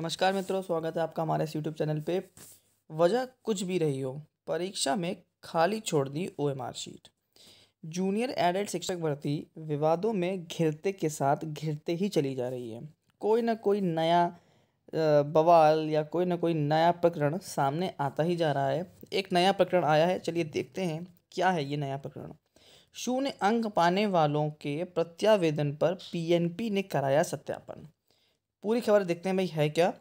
नमस्कार मित्रों स्वागत है आपका हमारे इस यूट्यूब चैनल पे वजह कुछ भी रही हो परीक्षा में खाली छोड़ दी ओ शीट जूनियर एडेड शिक्षक भर्ती विवादों में घिरते के साथ घिरते ही चली जा रही है कोई ना कोई नया बवाल या कोई ना कोई नया प्रकरण सामने आता ही जा रहा है एक नया प्रकरण आया है चलिए देखते हैं क्या है ये नया प्रकरण शून्य अंक पाने वालों के प्रत्यावेदन पर पीएनपी ने कराया सत्यापन पूरी खबर देखते हैं भाई है क्या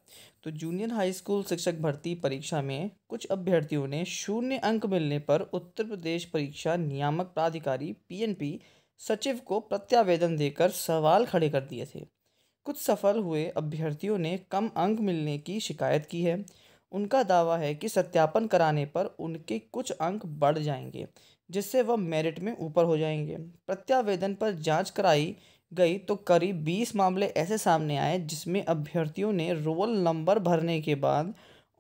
तो जूनियर हाई स्कूल शिक्षक भर्ती परीक्षा में कुछ अभ्यर्थियों ने शून्य अंक मिलने पर उत्तर प्रदेश परीक्षा नियामक प्राधिकारी पीएनपी सचिव को प्रत्यावेदन देकर सवाल खड़े कर दिए थे कुछ सफल हुए अभ्यर्थियों ने कम अंक मिलने की शिकायत की है उनका दावा है कि सत्यापन कराने पर उनके कुछ अंक बढ़ जाएंगे जिससे वह मेरिट में ऊपर हो जाएंगे प्रत्यावेदन पर जांच कराई गई तो करीब बीस मामले ऐसे सामने आए जिसमें अभ्यर्थियों ने रोल नंबर भरने के बाद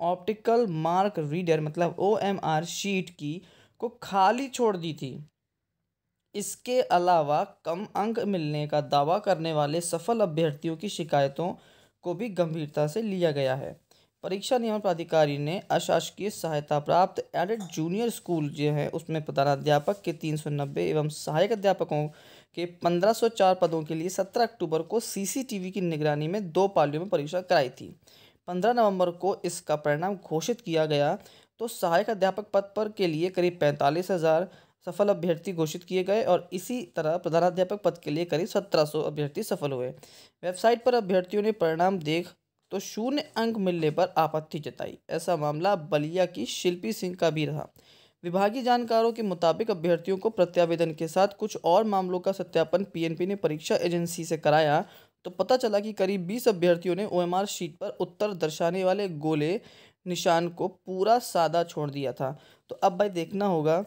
ऑप्टिकल मार्क रीडर मतलब ओ एम आर शीट की को खाली छोड़ दी थी इसके अलावा कम अंक मिलने का दावा करने वाले सफल अभ्यर्थियों की शिकायतों को भी गंभीरता से लिया गया है परीक्षा नियमन प्राधिकारी ने अशासकीय सहायता प्राप्त एडेड जूनियर स्कूल जो है उसमें प्रधानाध्यापक के तीन सौ नब्बे एवं सहायक अध्यापकों के पंद्रह सौ चार पदों के लिए सत्रह अक्टूबर को सीसीटीवी की निगरानी में दो पालियों में परीक्षा कराई थी पंद्रह नवंबर को इसका परिणाम घोषित किया गया तो सहायक अध्यापक पद पर के लिए करीब पैंतालीस हज़ार सफल अभ्यर्थी घोषित किए गए और इसी तरह प्रधानाध्यापक पद के लिए करीब सत्रह सौ अभ्यर्थी सफल हुए वेबसाइट पर अभ्यर्थियों ने परिणाम देख तो शून्य अंक मिलने पर आपत्ति जताई ऐसा मामला बलिया की शिल्पी सिंह का भी रहा विभागीय जानकारों के मुताबिक अभ्यर्थियों को प्रत्यावेदन के साथ कुछ और मामलों का सत्यापन पीएनपी ने परीक्षा एजेंसी से कराया तो पता चला कि करीब 20 अभ्यर्थियों ने ओएमआर शीट पर उत्तर दर्शाने वाले गोले निशान को पूरा सादा छोड़ दिया था तो अब भाई देखना होगा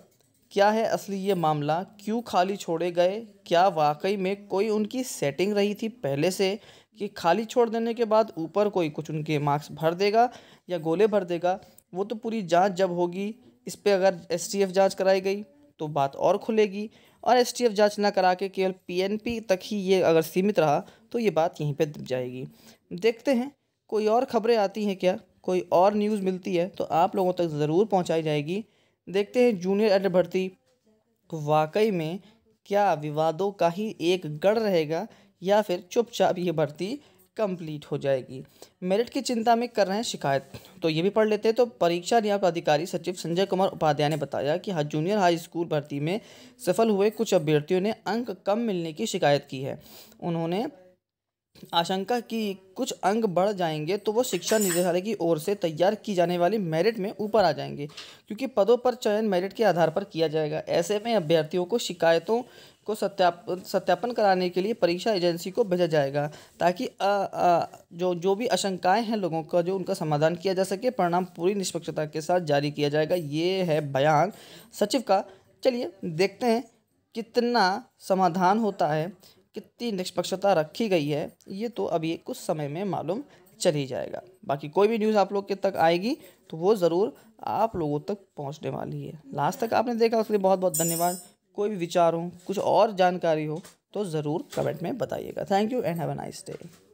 क्या है असली ये मामला क्यों खाली छोड़े गए क्या वाकई में कोई उनकी सेटिंग रही थी पहले से कि खाली छोड़ देने के बाद ऊपर कोई कुछ उनके मार्क्स भर देगा या गोले भर देगा वो तो पूरी जांच जब होगी इस पर अगर एस टी एफ जाँच कराई गई तो बात और खुलेगी और एस टी एफ जाँच ना करा के केवल पी तक ही ये अगर सीमित रहा तो ये बात यहीं पर दब जाएगी देखते हैं कोई और ख़बरें आती हैं क्या कोई और न्यूज़ मिलती है तो आप लोगों तक ज़रूर पहुँचाई जाएगी देखते हैं जूनियर अड्डे भर्ती वाकई में क्या विवादों का ही एक गढ़ रहेगा या फिर चुपचाप ये भर्ती कंप्लीट हो जाएगी मेरिट की चिंता में कर रहे हैं शिकायत तो ये भी पढ़ लेते हैं तो परीक्षा नियामक अधिकारी सचिव संजय कुमार उपाध्याय ने बताया कि हाँ, जूनियर हाई स्कूल भर्ती में सफल हुए कुछ अभ्यर्थियों ने अंक कम मिलने की शिकायत की है उन्होंने आशंका की कुछ अंग बढ़ जाएंगे तो वो शिक्षा निदेशालय की ओर से तैयार की जाने वाली मेरिट में ऊपर आ जाएंगे क्योंकि पदों पर चयन मेरिट के आधार पर किया जाएगा ऐसे में अभ्यर्थियों को शिकायतों को सत्यापन सत्यापन कराने के लिए परीक्षा एजेंसी को भेजा जाएगा ताकि आ, आ, जो जो भी आशंकाएं हैं लोगों का जो उनका समाधान किया जा सके परिणाम पूरी निष्पक्षता के साथ जारी किया जाएगा ये है बयान सचिव का चलिए देखते हैं कितना समाधान होता है कितनी निष्पक्षता रखी गई है ये तो अभी कुछ समय में मालूम चल ही जाएगा बाकी कोई भी न्यूज़ आप लोग के तक आएगी तो वो ज़रूर आप लोगों तक पहुंचने वाली है लास्ट तक आपने देखा उसके लिए बहुत बहुत धन्यवाद कोई भी विचार हो कुछ और जानकारी हो तो ज़रूर कमेंट में बताइएगा thank you and have a nice day